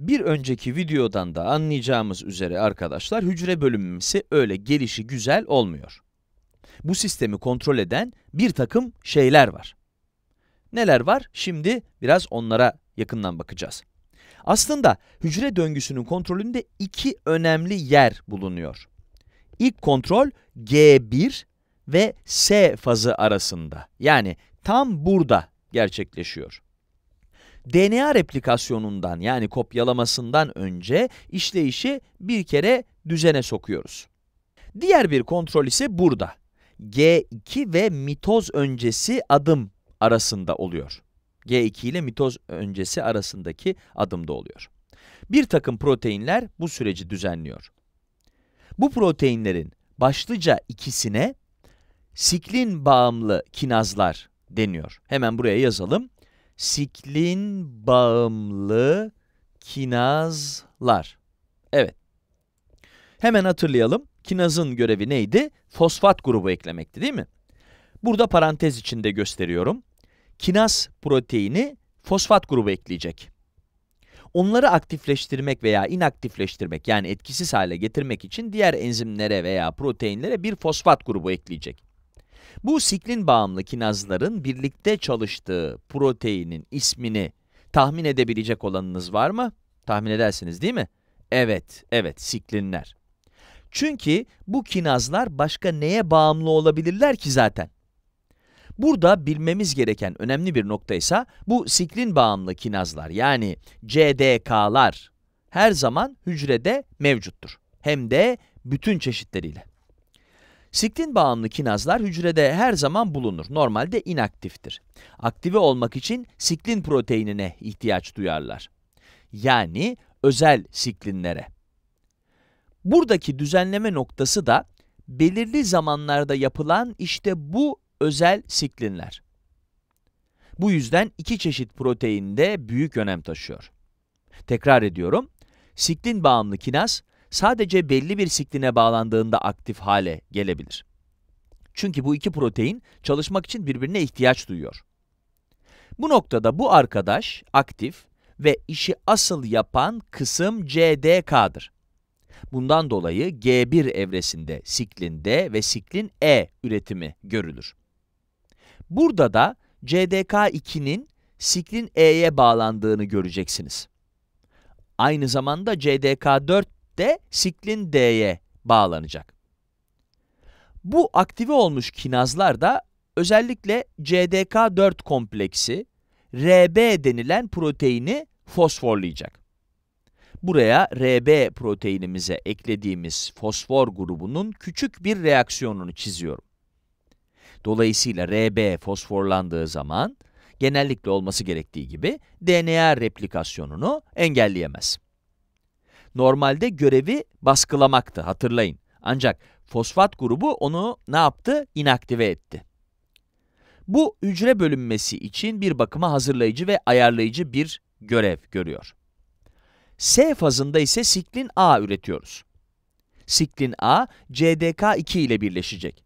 Bir önceki videodan da anlayacağımız üzere arkadaşlar, hücre bölünmesi öyle gelişi güzel olmuyor. Bu sistemi kontrol eden bir takım şeyler var. Neler var? Şimdi biraz onlara yakından bakacağız. Aslında hücre döngüsünün kontrolünde iki önemli yer bulunuyor. İlk kontrol G1 ve S fazı arasında, yani tam burada gerçekleşiyor. DNA replikasyonundan yani kopyalamasından önce işleyişi bir kere düzene sokuyoruz. Diğer bir kontrol ise burada. G2 ve mitoz öncesi adım arasında oluyor. G2 ile mitoz öncesi arasındaki adımda oluyor. Bir takım proteinler bu süreci düzenliyor. Bu proteinlerin başlıca ikisine siklin bağımlı kinazlar deniyor. Hemen buraya yazalım siklin bağımlı kinazlar. Evet. Hemen hatırlayalım. Kinazın görevi neydi? Fosfat grubu eklemekti değil mi? Burada parantez içinde gösteriyorum. Kinaz proteini fosfat grubu ekleyecek. Onları aktifleştirmek veya inaktifleştirmek yani etkisiz hale getirmek için diğer enzimlere veya proteinlere bir fosfat grubu ekleyecek. Bu siklin bağımlı kinazların birlikte çalıştığı proteinin ismini tahmin edebilecek olanınız var mı? Tahmin edersiniz değil mi? Evet, evet siklinler. Çünkü bu kinazlar başka neye bağımlı olabilirler ki zaten? Burada bilmemiz gereken önemli bir nokta ise bu siklin bağımlı kinazlar yani CDK'lar her zaman hücrede mevcuttur. Hem de bütün çeşitleriyle. Siklin bağımlı kinazlar hücrede her zaman bulunur. Normalde inaktiftir. Aktive olmak için siklin proteinine ihtiyaç duyarlar. Yani özel siklinlere. Buradaki düzenleme noktası da belirli zamanlarda yapılan işte bu özel siklinler. Bu yüzden iki çeşit proteinde büyük önem taşıyor. Tekrar ediyorum, siklin bağımlı kinaz sadece belli bir sikline bağlandığında aktif hale gelebilir. Çünkü bu iki protein çalışmak için birbirine ihtiyaç duyuyor. Bu noktada bu arkadaş aktif ve işi asıl yapan kısım CDK'dır. Bundan dolayı G1 evresinde siklin D ve siklin E üretimi görülür. Burada da CDK2'nin siklin E'ye bağlandığını göreceksiniz. Aynı zamanda CDK4 de siklin D'ye bağlanacak. Bu aktive olmuş kinazlar da özellikle CDK4 kompleksi RB denilen proteini fosforlayacak. Buraya RB proteinimize eklediğimiz fosfor grubunun küçük bir reaksiyonunu çiziyorum. Dolayısıyla RB fosforlandığı zaman genellikle olması gerektiği gibi DNA replikasyonunu engelleyemez normalde görevi baskılamaktı hatırlayın. Ancak fosfat grubu onu ne yaptı? İnaktive etti. Bu hücre bölünmesi için bir bakıma hazırlayıcı ve ayarlayıcı bir görev görüyor. S fazında ise siklin A üretiyoruz. Siklin A, CDK2 ile birleşecek.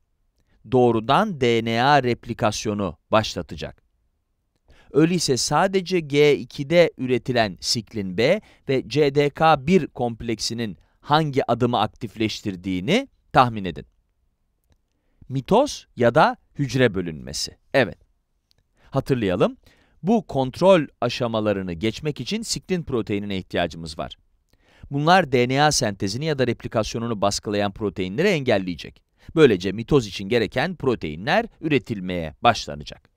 Doğrudan DNA replikasyonu başlatacak. Öyleyse sadece G2'de üretilen siklin B ve CDK1 kompleksinin hangi adımı aktifleştirdiğini tahmin edin. Mitoz ya da hücre bölünmesi. Evet. Hatırlayalım. Bu kontrol aşamalarını geçmek için siklin proteinine ihtiyacımız var. Bunlar DNA sentezini ya da replikasyonunu baskılayan proteinleri engelleyecek. Böylece mitoz için gereken proteinler üretilmeye başlanacak.